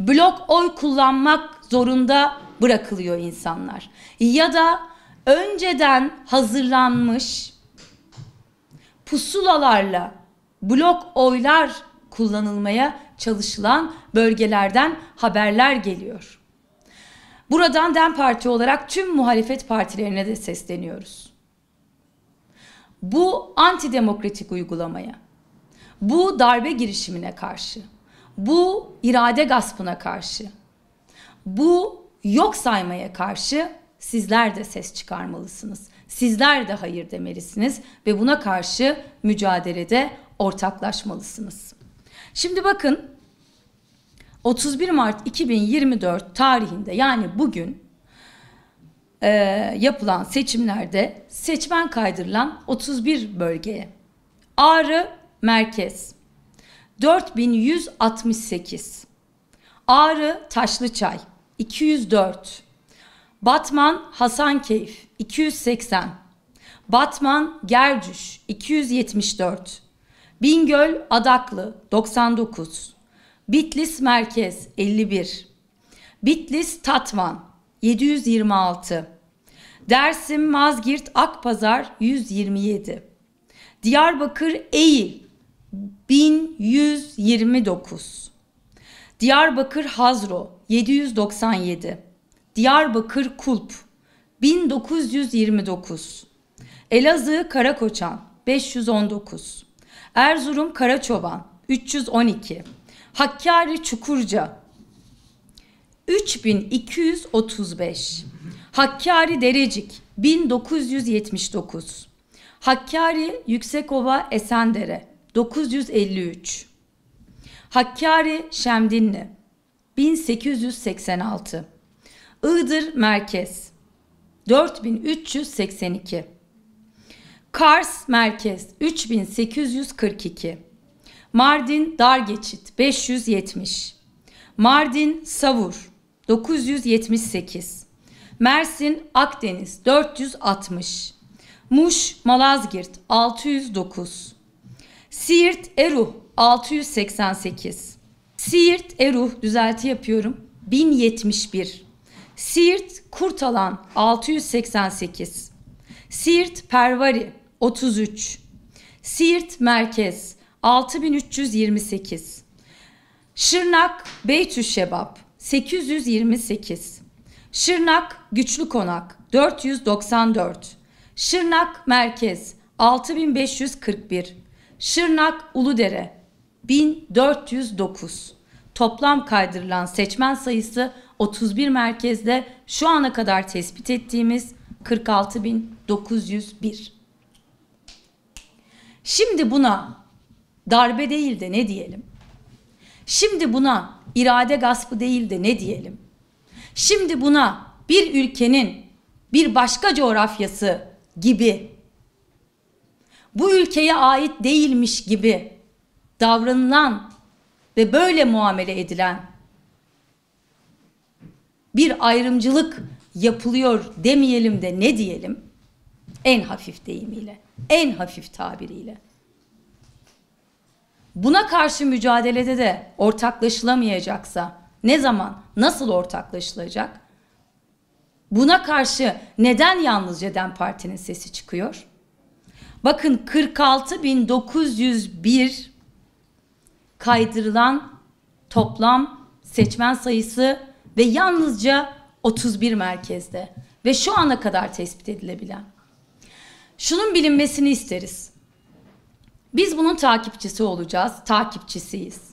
blok oy kullanmak zorunda bırakılıyor insanlar. Ya da önceden hazırlanmış pusulalarla blok oylar kullanılmaya çalışılan bölgelerden haberler geliyor. Buradan DEM Parti olarak tüm muhalefet partilerine de sesleniyoruz. Bu antidemokratik uygulamaya, bu darbe girişimine karşı bu irade gaspına karşı, bu yok saymaya karşı sizler de ses çıkarmalısınız. Sizler de hayır demelisiniz ve buna karşı mücadelede ortaklaşmalısınız. Şimdi bakın 31 Mart 2024 tarihinde yani bugün e, yapılan seçimlerde seçmen kaydırılan 31 bölgeye Ağrı Merkez, 4168. Ağrı Taşlıçay 204. Batman Hasankeyf 280. Batman Gercüş 274. Bingöl Adaklı 99. Bitlis Merkez 51. Bitlis Tatman 726. Dersim Mazgirt Akpazar 127. Diyarbakır Eğil 1129 Diyarbakır Hazro 797 Diyarbakır Kulp 1929 Elazığ Karakoçan 519 Erzurum Karaçoban 312 Hakkari Çukurca 3235 Hakkari Derecik 1979 Hakkari Yüksekova Esendere 953 Hakkari Şemdinli 1886 Iğdır Merkez 4382 Kars Merkez 3842 Mardin Dargeçit 570 Mardin Savur 978 Mersin Akdeniz 460 Muş Malazgirt 609 Siirt Eruh 688. Siirt Eruh düzelti yapıyorum. 1071. Siirt Kurtalan 688. Siirt Pervari 33. Siirt Merkez 6328. Şırnak Şebap 828. Şırnak Güçlü Konak 494. Şırnak Merkez 6541. Şırnak Uludere 1409. Toplam kaydırılan seçmen sayısı 31 merkezde şu ana kadar tespit ettiğimiz 46901. Şimdi buna darbe değil de ne diyelim? Şimdi buna irade gaspı değil de ne diyelim? Şimdi buna bir ülkenin bir başka coğrafyası gibi bu ülkeye ait değilmiş gibi davranılan ve böyle muamele edilen bir ayrımcılık yapılıyor demeyelim de ne diyelim? En hafif deyimiyle, en hafif tabiriyle. Buna karşı mücadelede de ortaklaşılamayacaksa ne zaman, nasıl ortaklaşılacak? Buna karşı neden yalnızca DEM Parti'nin sesi çıkıyor? Bakın 46.901 kaydırılan toplam seçmen sayısı ve yalnızca 31 merkezde ve şu ana kadar tespit edilebilen. Şunun bilinmesini isteriz. Biz bunun takipçisi olacağız, takipçisiyiz.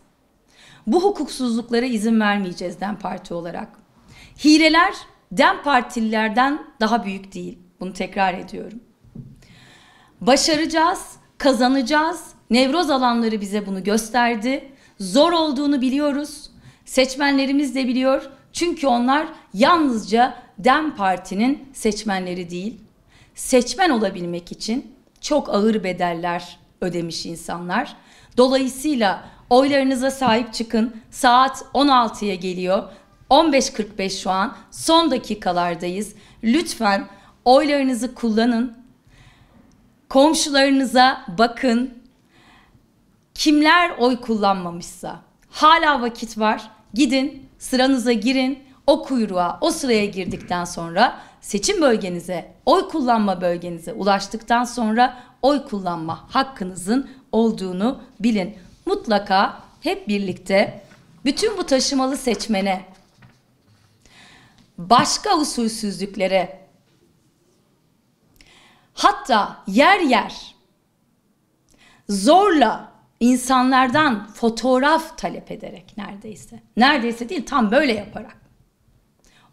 Bu hukuksuzluklara izin vermeyeceğiz DEM Parti olarak. Hireler DEM Partililerden daha büyük değil. Bunu tekrar ediyorum. Başaracağız, kazanacağız. Nevroz alanları bize bunu gösterdi. Zor olduğunu biliyoruz. Seçmenlerimiz de biliyor. Çünkü onlar yalnızca DEM Parti'nin seçmenleri değil. Seçmen olabilmek için çok ağır bedeller ödemiş insanlar. Dolayısıyla oylarınıza sahip çıkın. Saat 16'ya geliyor. 15.45 şu an. Son dakikalardayız. Lütfen oylarınızı kullanın. Komşularınıza bakın. Kimler oy kullanmamışsa hala vakit var. Gidin sıranıza girin. O kuyruğa, o sıraya girdikten sonra seçim bölgenize, oy kullanma bölgenize ulaştıktan sonra oy kullanma hakkınızın olduğunu bilin. Mutlaka hep birlikte bütün bu taşımalı seçmene başka usulsüzlüklere hatta yer yer zorla insanlardan fotoğraf talep ederek neredeyse. Neredeyse değil tam böyle yaparak.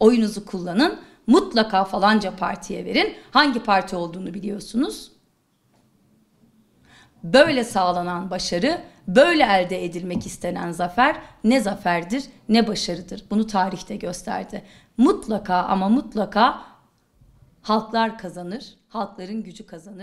Oyunuzu kullanın mutlaka falanca partiye verin. Hangi parti olduğunu biliyorsunuz. Böyle sağlanan başarı, böyle elde edilmek istenen zafer ne zaferdir ne başarıdır. Bunu tarihte gösterdi. Mutlaka ama mutlaka Halklar kazanır, halkların gücü kazanır.